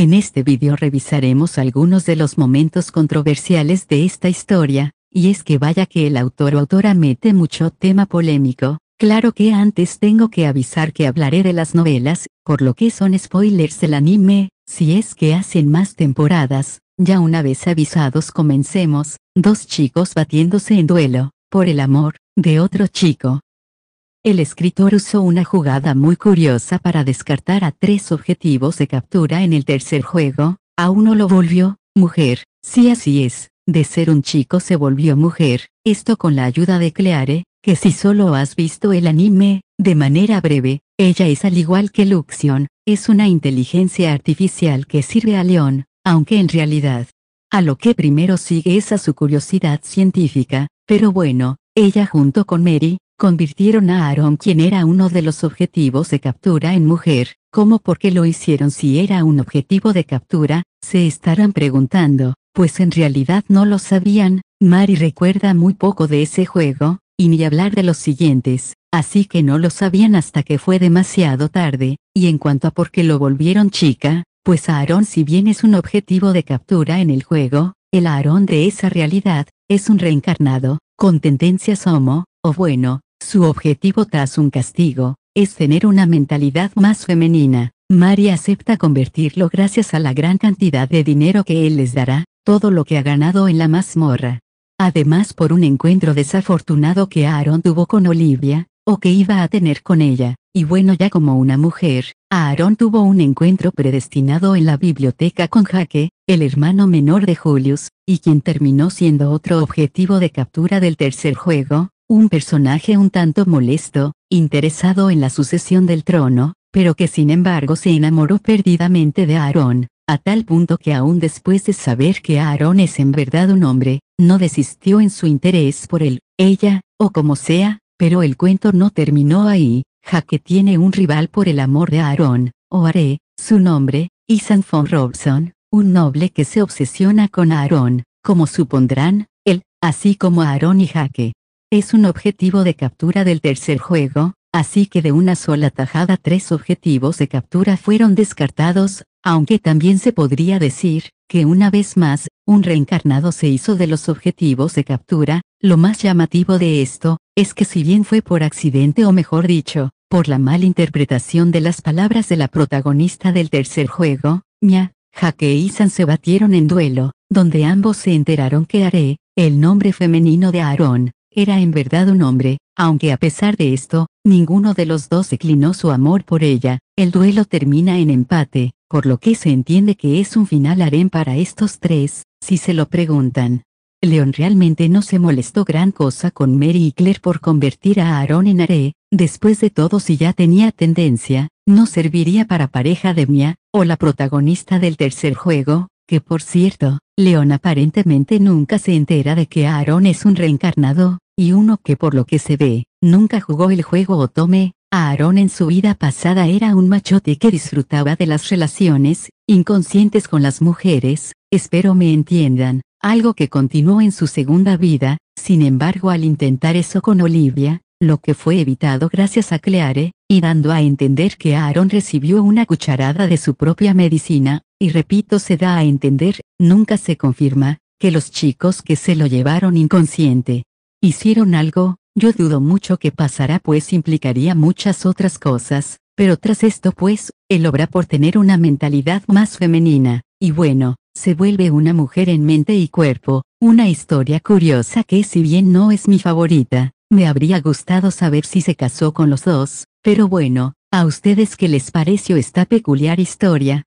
En este vídeo revisaremos algunos de los momentos controversiales de esta historia, y es que vaya que el autor o autora mete mucho tema polémico, claro que antes tengo que avisar que hablaré de las novelas, por lo que son spoilers del anime, si es que hacen más temporadas, ya una vez avisados comencemos, dos chicos batiéndose en duelo, por el amor, de otro chico, el escritor usó una jugada muy curiosa para descartar a tres objetivos de captura en el tercer juego, a uno lo volvió, mujer, si sí, así es, de ser un chico se volvió mujer, esto con la ayuda de Cleare, que si solo has visto el anime, de manera breve, ella es al igual que Luxion, es una inteligencia artificial que sirve a León, aunque en realidad, a lo que primero sigue es a su curiosidad científica, pero bueno, ella junto con Mary, convirtieron a Aaron quien era uno de los objetivos de captura en mujer, ¿cómo porque lo hicieron si era un objetivo de captura? Se estarán preguntando, pues en realidad no lo sabían, Mari recuerda muy poco de ese juego, y ni hablar de los siguientes, así que no lo sabían hasta que fue demasiado tarde, y en cuanto a por qué lo volvieron chica, pues Aaron si bien es un objetivo de captura en el juego, el Aarón de esa realidad, es un reencarnado, con tendencias homo, o bueno, su objetivo tras un castigo, es tener una mentalidad más femenina. Mari acepta convertirlo gracias a la gran cantidad de dinero que él les dará, todo lo que ha ganado en la mazmorra. Además por un encuentro desafortunado que Aaron tuvo con Olivia, o que iba a tener con ella, y bueno ya como una mujer, Aaron tuvo un encuentro predestinado en la biblioteca con Jaque, el hermano menor de Julius, y quien terminó siendo otro objetivo de captura del tercer juego, un personaje un tanto molesto, interesado en la sucesión del trono, pero que sin embargo se enamoró perdidamente de Aarón, a tal punto que aún después de saber que Aarón es en verdad un hombre, no desistió en su interés por él, ella, o como sea, pero el cuento no terminó ahí, Jaque tiene un rival por el amor de Aarón, o Are, su nombre, Isan von Robson, un noble que se obsesiona con Aarón, como supondrán, él, así como Aarón y Jaque. Es un objetivo de captura del tercer juego, así que de una sola tajada tres objetivos de captura fueron descartados, aunque también se podría decir, que una vez más, un reencarnado se hizo de los objetivos de captura, lo más llamativo de esto, es que si bien fue por accidente o mejor dicho, por la mala interpretación de las palabras de la protagonista del tercer juego, Mia, Jaque y San se batieron en duelo, donde ambos se enteraron que Are, el nombre femenino de Aarón, era en verdad un hombre, aunque a pesar de esto, ninguno de los dos declinó su amor por ella, el duelo termina en empate, por lo que se entiende que es un final harén para estos tres, si se lo preguntan. Leon realmente no se molestó gran cosa con Mary y Claire por convertir a Aaron en Are, después de todo si ya tenía tendencia, no serviría para pareja de Mia, o la protagonista del tercer juego, que por cierto, León aparentemente nunca se entera de que Aaron es un reencarnado, y uno que por lo que se ve, nunca jugó el juego o Otome, Aaron en su vida pasada era un machote que disfrutaba de las relaciones, inconscientes con las mujeres, espero me entiendan, algo que continuó en su segunda vida, sin embargo al intentar eso con Olivia, lo que fue evitado gracias a Cleare, y dando a entender que Aaron recibió una cucharada de su propia medicina, y repito se da a entender, nunca se confirma, que los chicos que se lo llevaron inconsciente hicieron algo, yo dudo mucho que pasará pues implicaría muchas otras cosas, pero tras esto pues, él obra por tener una mentalidad más femenina, y bueno, se vuelve una mujer en mente y cuerpo, una historia curiosa que si bien no es mi favorita, me habría gustado saber si se casó con los dos, pero bueno, a ustedes qué les pareció esta peculiar historia.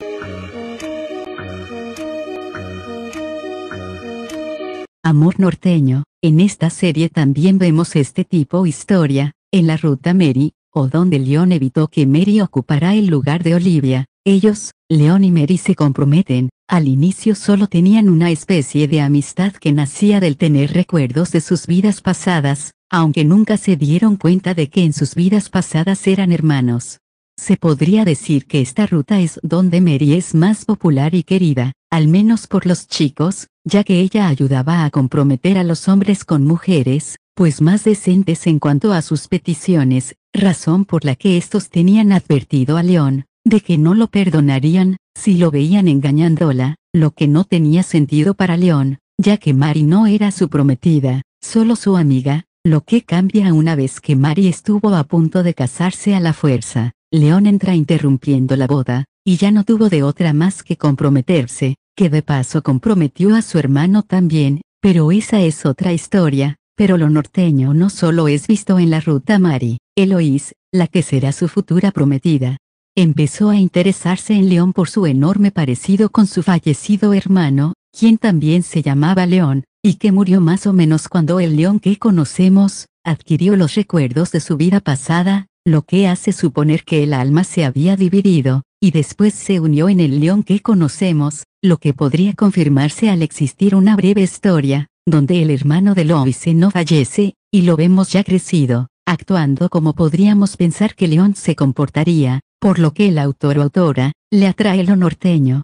Amor norteño, en esta serie también vemos este tipo historia, en la ruta Mary, o donde León evitó que Mary ocupara el lugar de Olivia, ellos, León y Mary se comprometen, al inicio solo tenían una especie de amistad que nacía del tener recuerdos de sus vidas pasadas, aunque nunca se dieron cuenta de que en sus vidas pasadas eran hermanos. Se podría decir que esta ruta es donde Mary es más popular y querida, al menos por los chicos, ya que ella ayudaba a comprometer a los hombres con mujeres, pues más decentes en cuanto a sus peticiones, razón por la que estos tenían advertido a León, de que no lo perdonarían, si lo veían engañándola, lo que no tenía sentido para León, ya que Mari no era su prometida, solo su amiga, lo que cambia una vez que Mari estuvo a punto de casarse a la fuerza, León entra interrumpiendo la boda, y ya no tuvo de otra más que comprometerse, que de paso comprometió a su hermano también, pero esa es otra historia, pero lo norteño no solo es visto en la ruta Mari, Eloís, la que será su futura prometida. Empezó a interesarse en León por su enorme parecido con su fallecido hermano, quien también se llamaba León, y que murió más o menos cuando el León que conocemos, adquirió los recuerdos de su vida pasada, lo que hace suponer que el alma se había dividido, y después se unió en el león que conocemos, lo que podría confirmarse al existir una breve historia, donde el hermano de Loise no fallece, y lo vemos ya crecido, actuando como podríamos pensar que León se comportaría, por lo que el autor o autora, le atrae lo norteño.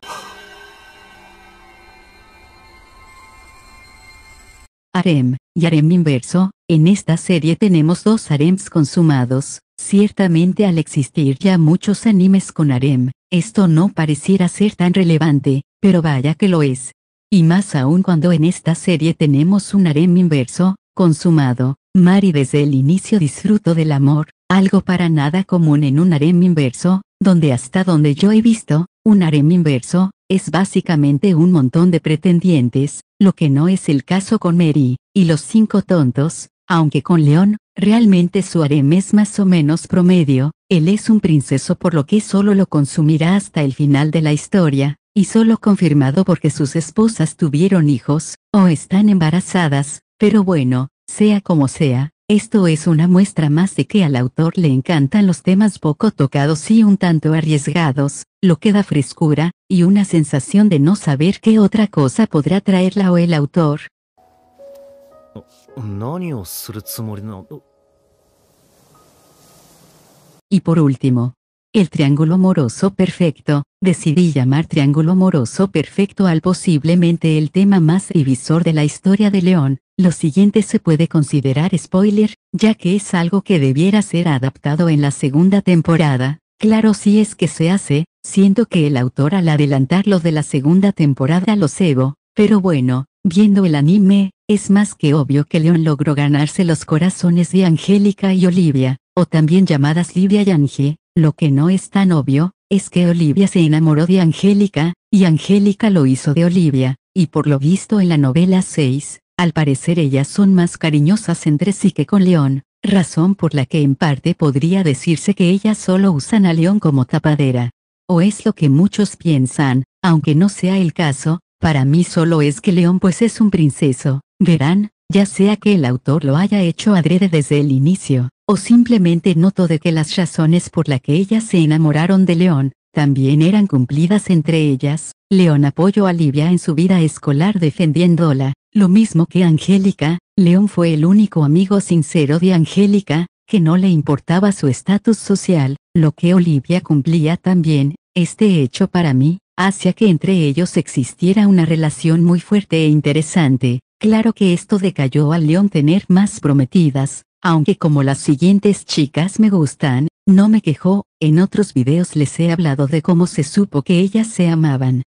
harem, y harem inverso, en esta serie tenemos dos harems consumados, ciertamente al existir ya muchos animes con harem, esto no pareciera ser tan relevante, pero vaya que lo es. Y más aún cuando en esta serie tenemos un harem inverso, consumado, Mari desde el inicio disfruto del amor, algo para nada común en un harem inverso, donde hasta donde yo he visto, un harem inverso, es básicamente un montón de pretendientes, lo que no es el caso con Mary, y los cinco tontos, aunque con León, realmente su harem es más o menos promedio, él es un princeso por lo que solo lo consumirá hasta el final de la historia, y solo confirmado porque sus esposas tuvieron hijos, o están embarazadas, pero bueno, sea como sea, esto es una muestra más de que al autor le encantan los temas poco tocados y un tanto arriesgados, lo que da frescura, y una sensación de no saber qué otra cosa podrá traerla o el autor. Y por último, el triángulo amoroso perfecto, decidí llamar triángulo amoroso perfecto al posiblemente el tema más divisor de la historia de León, lo siguiente se puede considerar spoiler, ya que es algo que debiera ser adaptado en la segunda temporada, claro si es que se hace, siento que el autor al adelantarlo de la segunda temporada lo cebo, pero bueno, viendo el anime, es más que obvio que León logró ganarse los corazones de Angélica y Olivia, o también llamadas Livia y Angie, lo que no es tan obvio, es que Olivia se enamoró de Angélica, y Angélica lo hizo de Olivia, y por lo visto en la novela 6, al parecer ellas son más cariñosas entre sí que con León, razón por la que en parte podría decirse que ellas solo usan a León como tapadera. O es lo que muchos piensan, aunque no sea el caso, para mí solo es que León pues es un princeso, verán, ya sea que el autor lo haya hecho adrede desde el inicio, o simplemente noto de que las razones por las que ellas se enamoraron de León, también eran cumplidas entre ellas, León apoyó a Livia en su vida escolar defendiéndola, lo mismo que Angélica, León fue el único amigo sincero de Angélica, que no le importaba su estatus social, lo que Olivia cumplía también, este hecho para mí, hacía que entre ellos existiera una relación muy fuerte e interesante. Claro que esto decayó al León tener más prometidas, aunque como las siguientes chicas me gustan, no me quejó, en otros videos les he hablado de cómo se supo que ellas se amaban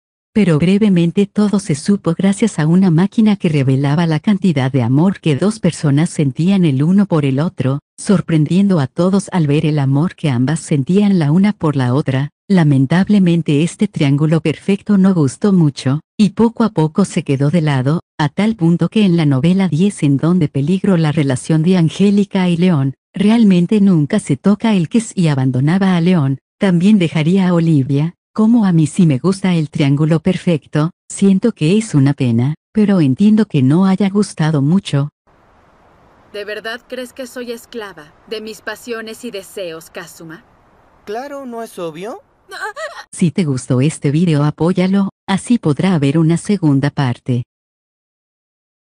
pero brevemente todo se supo gracias a una máquina que revelaba la cantidad de amor que dos personas sentían el uno por el otro, sorprendiendo a todos al ver el amor que ambas sentían la una por la otra. Lamentablemente este triángulo perfecto no gustó mucho, y poco a poco se quedó de lado, a tal punto que en la novela 10 en donde peligro la relación de Angélica y León, realmente nunca se toca el que y abandonaba a León, también dejaría a Olivia, como a mí sí me gusta el triángulo perfecto, siento que es una pena, pero entiendo que no haya gustado mucho. ¿De verdad crees que soy esclava de mis pasiones y deseos, Kazuma? Claro, ¿no es obvio? Si te gustó este video apóyalo, así podrá haber una segunda parte.